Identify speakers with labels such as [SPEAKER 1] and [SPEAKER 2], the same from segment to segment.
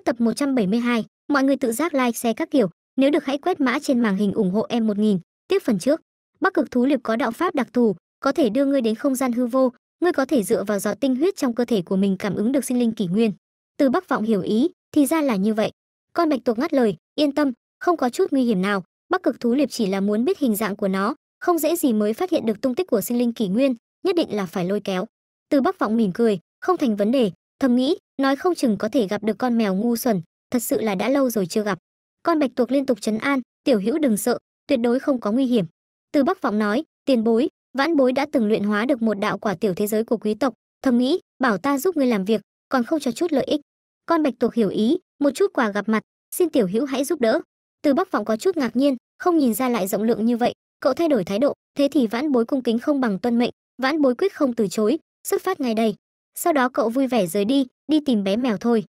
[SPEAKER 1] Hết tập 172, mọi người tự giác like, share các kiểu, nếu được hãy quét mã trên màn hình ủng hộ em 1000. Tiếp phần trước, Bắc cực thú liệp có đạo pháp đặc thù, có thể đưa ngươi đến không gian hư vô, ngươi có thể dựa vào giọt tinh huyết trong cơ thể của mình cảm ứng được sinh linh kỷ nguyên. Từ Bắc vọng hiểu ý, thì ra là như vậy. Con bạch tuộc ngắt lời, yên tâm, không có chút nguy hiểm nào, Bắc cực thú liệp chỉ là muốn biết hình dạng của nó, không dễ gì mới phát hiện được tung tích của sinh linh kỷ nguyên, nhất định là phải lôi kéo. Từ Bắc vọng mỉm cười, không thành vấn đề, thầm nghĩ, nói không chừng có thể gặp được con mèo ngu xuẩn, thật sự là đã lâu rồi chưa gặp. Con bạch tuộc liên tục chấn an, tiểu hữu đừng sợ, tuyệt đối không có nguy hiểm. Từ Bắc Vọng nói, tiền bối, vãn bối đã từng luyện hóa được một đạo quả tiểu thế giới của quý tộc, thầm nghĩ, bảo ta giúp ngươi làm việc, còn không cho chút lợi ích. Con bạch tuộc hiểu ý, một chút quà gặp mặt, xin tiểu hữu hãy giúp đỡ. Từ Bắc Vọng có chút ngạc nhiên, không nhìn ra lại rộng lượng như vậy, cậu thay đổi thái độ, thế thì vãn bối cung kính không bằng tuân mệnh, vãn bối quyết không từ chối, xuất phát ngay đây. Sau đó cậu vui vẻ rời đi, đi tìm bé mèo thôi.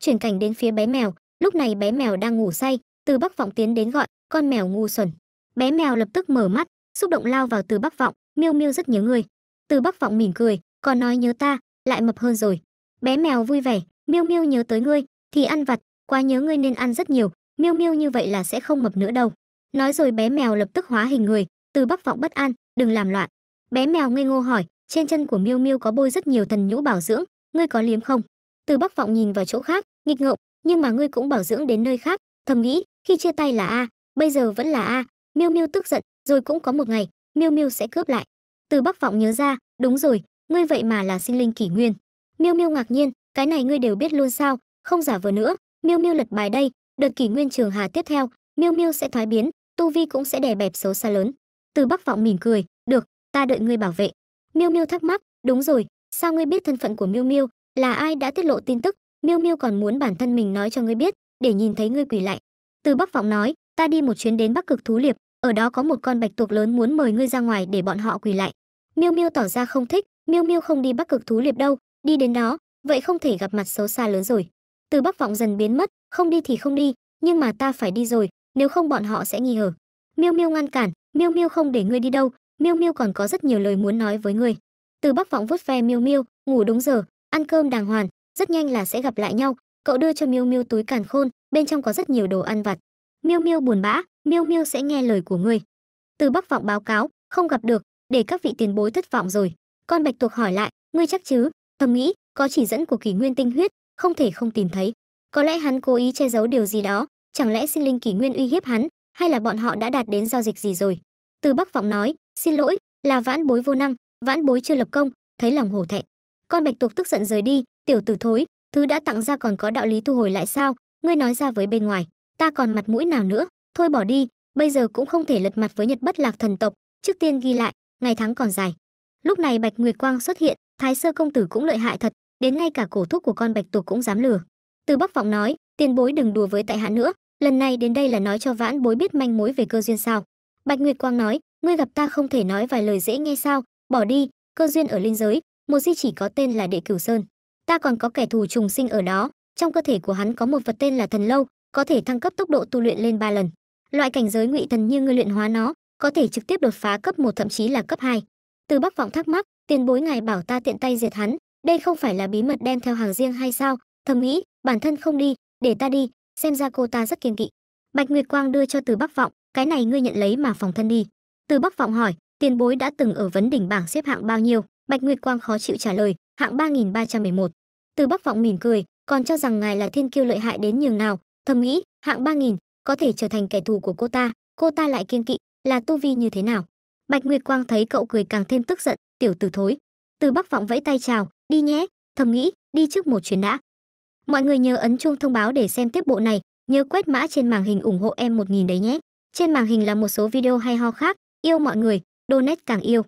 [SPEAKER 1] Chuyển cảnh đến phía bé mèo, lúc này bé mèo đang ngủ say, từ Bắc Vọng tiến đến gọi, con mèo ngu xuẩn. Bé mèo lập tức mở mắt, xúc động lao vào từ Bắc Vọng, miêu miêu rất nhớ người. Từ Bắc Vọng mỉm cười, còn nói nhớ ta, lại mập hơn rồi. Bé mèo vui vẻ, miêu miêu nhớ tới ngươi, thì ăn vặt, quá nhớ ngươi nên ăn rất nhiều, miêu miêu như vậy là sẽ không mập nữa đâu. Nói rồi bé mèo lập tức hóa hình người, từ Bắc Vọng bất an, đừng làm loạn. Bé mèo ngây ngô hỏi, trên chân của miêu miêu có bôi rất nhiều thần nhũ bảo dưỡng ngươi có liếm không từ bắc vọng nhìn vào chỗ khác nghịch ngợm nhưng mà ngươi cũng bảo dưỡng đến nơi khác thầm nghĩ khi chia tay là a bây giờ vẫn là a miêu miêu tức giận rồi cũng có một ngày miêu miêu sẽ cướp lại từ bắc vọng nhớ ra đúng rồi ngươi vậy mà là sinh linh kỷ nguyên miêu miêu ngạc nhiên cái này ngươi đều biết luôn sao không giả vờ nữa miêu miêu lật bài đây đợt kỷ nguyên trường hà tiếp theo miêu miêu sẽ thoái biến tu vi cũng sẽ đè bẹp xấu xa lớn từ bắc vọng mỉm cười được ta đợi ngươi bảo vệ miêu miêu thắc mắc đúng rồi sao ngươi biết thân phận của miêu miêu là ai đã tiết lộ tin tức miêu miêu còn muốn bản thân mình nói cho ngươi biết để nhìn thấy ngươi quỳ lại từ bắc vọng nói ta đi một chuyến đến bắc cực thú liệp ở đó có một con bạch tuộc lớn muốn mời ngươi ra ngoài để bọn họ quỳ lại miêu miêu tỏ ra không thích miêu miêu không đi bắc cực thú liệp đâu đi đến đó vậy không thể gặp mặt xấu xa lớn rồi từ bắc vọng dần biến mất không đi thì không đi nhưng mà ta phải đi rồi nếu không bọn họ sẽ nghi ngờ miêu miêu ngăn cản miêu miêu không để ngươi đi đâu miêu miêu còn có rất nhiều lời muốn nói với ngươi. từ bắc vọng vuốt ve miêu miêu ngủ đúng giờ ăn cơm đàng hoàng rất nhanh là sẽ gặp lại nhau cậu đưa cho miêu miêu túi càn khôn bên trong có rất nhiều đồ ăn vặt miêu miêu buồn bã miêu miêu sẽ nghe lời của ngươi từ bắc vọng báo cáo không gặp được để các vị tiền bối thất vọng rồi con bạch tuộc hỏi lại ngươi chắc chứ thầm nghĩ có chỉ dẫn của kỷ nguyên tinh huyết không thể không tìm thấy có lẽ hắn cố ý che giấu điều gì đó chẳng lẽ sinh linh kỷ nguyên uy hiếp hắn hay là bọn họ đã đạt đến giao dịch gì rồi từ bắc vọng nói xin lỗi là vãn bối vô năng vãn bối chưa lập công thấy lòng hổ thẹn con bạch tuộc tức giận rời đi tiểu tử thối thứ đã tặng ra còn có đạo lý thu hồi lại sao ngươi nói ra với bên ngoài ta còn mặt mũi nào nữa thôi bỏ đi bây giờ cũng không thể lật mặt với nhật bất lạc thần tộc trước tiên ghi lại ngày tháng còn dài lúc này bạch nguyệt quang xuất hiện thái sơ công tử cũng lợi hại thật đến ngay cả cổ thúc của con bạch tuộc cũng dám lừa từ bắc vọng nói tiền bối đừng đùa với tại hạ nữa lần này đến đây là nói cho vãn bối biết manh mối về cơ duyên sao bạch nguyệt quang nói ngươi gặp ta không thể nói vài lời dễ nghe sao bỏ đi cơ duyên ở linh giới một di chỉ có tên là đệ cửu sơn ta còn có kẻ thù trùng sinh ở đó trong cơ thể của hắn có một vật tên là thần lâu có thể thăng cấp tốc độ tu luyện lên ba lần loại cảnh giới ngụy thần như ngươi luyện hóa nó có thể trực tiếp đột phá cấp một thậm chí là cấp hai. từ bắc vọng thắc mắc tiền bối ngài bảo ta tiện tay diệt hắn đây không phải là bí mật đem theo hàng riêng hay sao thầm nghĩ bản thân không đi để ta đi xem ra cô ta rất kiên kỵ bạch nguyệt quang đưa cho từ bắc vọng cái này ngươi nhận lấy mà phòng thân đi từ bắc vọng hỏi tiền bối đã từng ở vấn đỉnh bảng xếp hạng bao nhiêu bạch nguyệt quang khó chịu trả lời hạng ba nghìn ba trăm mười một từ bắc vọng mỉm cười còn cho rằng ngài là thiên kiêu lợi hại đến nhường nào thầm nghĩ hạng ba nghìn có thể trở thành kẻ thù của cô ta cô ta lại kiên kỵ là tu vi như thế nào bạch nguyệt quang thấy cậu cười càng thêm tức giận tiểu tử thối từ bắc vọng vẫy tay chào đi nhé thầm nghĩ đi trước một chuyến đã mọi người nhớ ấn chuông thông báo để xem tiếp bộ này nhớ quét mã trên màn hình ủng hộ em một nghìn đấy nhé trên màn hình là một số video hay ho khác Yêu mọi người, donate càng yêu.